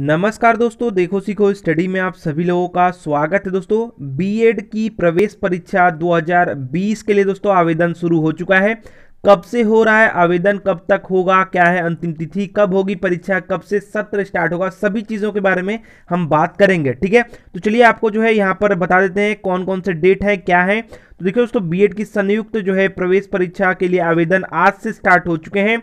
नमस्कार दोस्तों देखो सीखो स्टडी में आप सभी लोगों का स्वागत है दोस्तों बीएड की प्रवेश परीक्षा 2020 के लिए दोस्तों आवेदन शुरू हो चुका है कब से हो रहा है आवेदन कब तक होगा क्या है अंतिम तिथि कब होगी परीक्षा कब से सत्र स्टार्ट होगा सभी चीज़ों के बारे में हम बात करेंगे ठीक है तो चलिए आपको जो है यहाँ पर बता देते हैं कौन कौन से डेट है क्या है तो देखिए दोस्तों बीएड की संयुक्त जो है प्रवेश परीक्षा के लिए आवेदन आज से स्टार्ट हो चुके हैं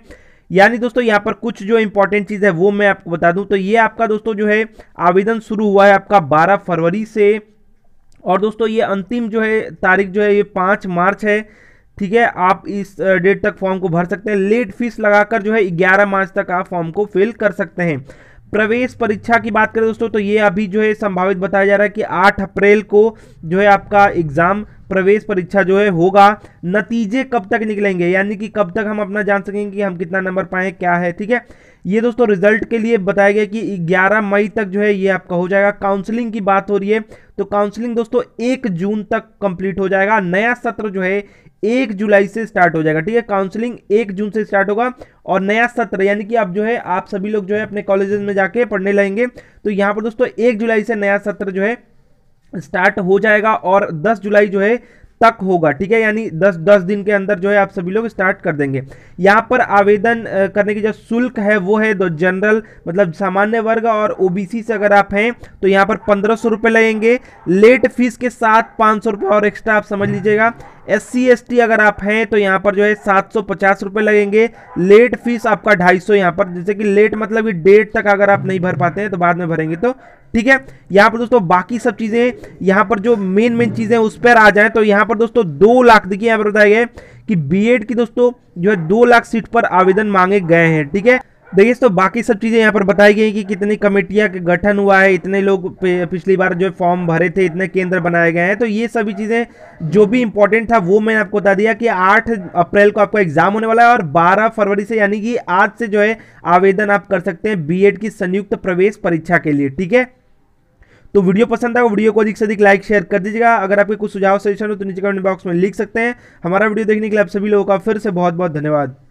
यानी दोस्तों यहाँ पर कुछ जो इंपॉर्टेंट चीज़ है वो मैं आपको बता दूं तो ये आपका दोस्तों जो है आवेदन शुरू हुआ है आपका बारह फरवरी से और दोस्तों ये अंतिम जो है तारीख जो है ये पाँच मार्च है ठीक है आप इस डेट तक फॉर्म को भर सकते हैं लेट फीस लगाकर जो है 11 मार्च तक आप फॉर्म को फिल कर सकते हैं प्रवेश परीक्षा की बात करें दोस्तों तो ये अभी जो है संभावित बताया जा रहा है कि 8 अप्रैल को जो है आपका एग्ज़ाम प्रवेश परीक्षा जो है होगा नतीजे कब तक निकलेंगे यानी कि कब तक हम अपना जान सकेंगे कि हम कितना नंबर पाए क्या है ठीक है ये दोस्तों रिजल्ट के लिए बताया गया कि 11 मई तक जो है ये आपका हो जाएगा काउंसलिंग की बात हो रही है तो काउंसलिंग दोस्तों एक जून तक कंप्लीट हो जाएगा नया सत्र जो है एक जुलाई से स्टार्ट हो जाएगा ठीक है काउंसलिंग एक जून से स्टार्ट होगा और नया सत्र यानी कि अब जो है आप सभी लोग जो है अपने कॉलेजेस में जाके पढ़ने लगेंगे तो यहाँ पर दोस्तों एक जुलाई से नया सत्र जो है स्टार्ट हो जाएगा और 10 जुलाई जो है तक होगा ठीक है यानी 10 10 दिन के अंदर जो है आप सभी लोग स्टार्ट कर देंगे यहाँ पर आवेदन करने की जो शुल्क है वो है दो जनरल मतलब सामान्य वर्ग और ओबीसी से अगर आप हैं तो यहाँ पर पंद्रह सौ रुपये लगेंगे लेट फीस के साथ पाँच सौ रुपये और एक्स्ट्रा आप समझ लीजिएगा एस सी एस टी अगर आप हैं तो यहाँ पर जो है सात सौ पचास रुपये लगेंगे लेट फीस आपका ढाई सौ यहाँ पर जैसे कि लेट मतलब कि डेट तक अगर आप नहीं भर पाते हैं तो बाद में भरेंगे तो ठीक है यहाँ पर दोस्तों बाकी सब चीज़ें यहाँ पर जो मेन मेन चीज़ें उस पर आ जाए तो यहाँ पर दोस्तों दो लाख देखिए यहाँ पर बताया गया कि बीएड की दोस्तों जो है दो लाख सीट पर आवेदन मांगे गए हैं ठीक है देखिए तो बाकी सब चीज़ें यहाँ पर बताई गई कि कितनी कमेटियां का गठन हुआ है इतने लोग पिछली बार जो फॉर्म भरे थे इतने केंद्र बनाए गए हैं तो ये सभी चीज़ें जो भी इंपॉर्टेंट था वो मैंने आपको बता दिया कि 8 अप्रैल को आपका एग्जाम होने वाला है और 12 फरवरी से यानी कि आज से जो है आवेदन आप कर सकते हैं बी की संयुक्त प्रवेश परीक्षा के लिए ठीक है तो वीडियो पसंद आएगा वीडियो को अधिक से अधिक लाइक शेयर कर दीजिएगा अगर आपके कुछ सुझाव सजेशन हो तो नीचे कमेंट बॉक्स में लिख सकते हैं हमारा वीडियो देखने के लिए आप सभी लोगों का फिर से बहुत बहुत धन्यवाद